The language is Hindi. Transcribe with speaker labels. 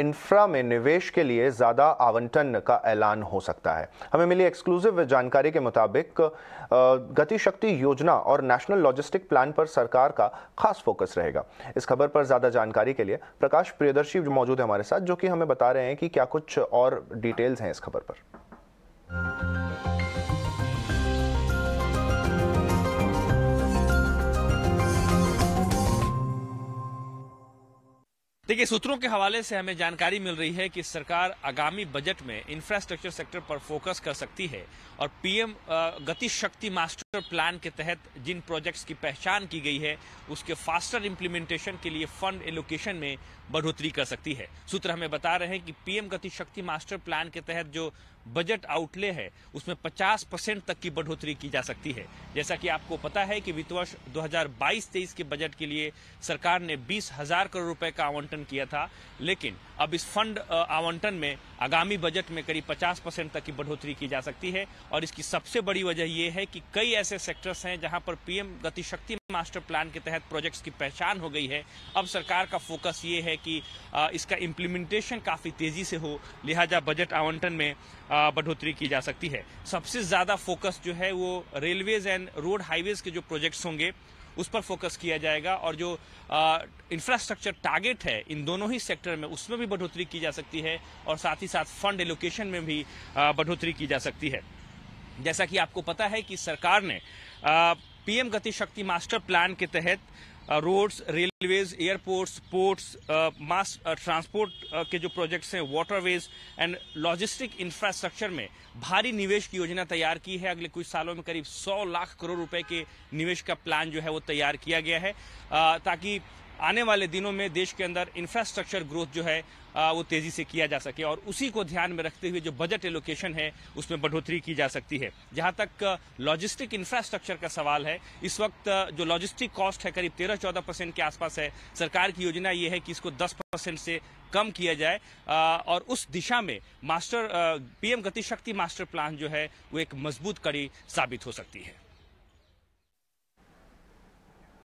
Speaker 1: इंफ्रा में निवेश के लिए ज़्यादा आवंटन का ऐलान हो सकता है हमें मिली एक्सक्लूसिव जानकारी के मुताबिक गतिशक्ति योजना और नेशनल लॉजिस्टिक प्लान पर सरकार का खास फोकस रहेगा इस खबर पर ज़्यादा जानकारी के लिए प्रकाश प्रियदर्शी मौजूद है हमारे साथ जो कि हमें बता रहे हैं कि क्या कुछ और डिटेल्स हैं इस खबर पर
Speaker 2: देखिए सूत्रों के हवाले से हमें जानकारी मिल रही है कि सरकार आगामी बजट में इंफ्रास्ट्रक्चर सेक्टर पर फोकस कर सकती है और पीएम गति शक्ति मास्टर प्लान के तहत जिन प्रोजेक्ट्स की पहचान की गई है उसके फास्टर इम्प्लीमेंटेशन के लिए फंड एलोकेशन में बढ़ोतरी कर सकती है सूत्र हमें बता रहे हैं कि पीएम गति शक्ति मास्टर प्लान के तहत जो बजट आउटले है उसमें 50 परसेंट तक की बढ़ोतरी की जा सकती है जैसा कि आपको पता है कि वित्त वर्ष 2022-23 के बजट के लिए सरकार ने बीस हजार करोड़ रुपए का आवंटन आवंटन किया था लेकिन अब इस फंड आवंटन में आगामी बजट में करीब 50 परसेंट तक की बढ़ोतरी की जा सकती है और इसकी सबसे बड़ी वजह यह है कि कई ऐसे सेक्टर्स हैं जहां पर पीएम गतिशक्ति मास्टर प्लान के तहत प्रोजेक्ट्स की पहचान हो गई है अब सरकार का फोकस ये है कि इसका इम्प्लीमेंटेशन काफ़ी तेज़ी से हो लिहाजा बजट आवंटन में बढ़ोतरी की जा सकती है सबसे ज़्यादा फोकस जो है वो रेलवेज एंड रोड हाईवेज के जो प्रोजेक्ट्स होंगे उस पर फोकस किया जाएगा और जो इंफ्रास्ट्रक्चर टारगेट है इन दोनों ही सेक्टर में उसमें भी बढ़ोतरी की जा सकती है और साथ ही साथ फंड एलोकेशन में भी बढ़ोतरी की जा सकती है जैसा कि आपको पता है कि सरकार ने पीएम गतिशक्ति मास्टर प्लान के तहत roads railways airports ports mass transport के जो प्रोजेक्ट्स हैं वाटरवेज एंड लॉजिस्टिक इंफ्रास्ट्रक्चर में भारी निवेश की योजना तैयार की है अगले कुछ सालों में करीब 100 लाख करोड़ रुपए के निवेश का प्लान जो है वो तैयार किया गया है uh, ताकि आने वाले दिनों में देश के अंदर इंफ्रास्ट्रक्चर ग्रोथ जो है वो तेजी से किया जा सके और उसी को ध्यान में रखते हुए जो बजट एलोकेशन है उसमें बढ़ोतरी की जा सकती है जहां तक लॉजिस्टिक इंफ्रास्ट्रक्चर का सवाल है इस वक्त जो लॉजिस्टिक कॉस्ट है करीब तेरह चौदह परसेंट के आसपास है सरकार की योजना ये है कि इसको दस परसेंट से कम किया जाए और उस दिशा में master PM Gati Shakti master plan जो है वो एक मजबूत कड़ी साबित हो सकती है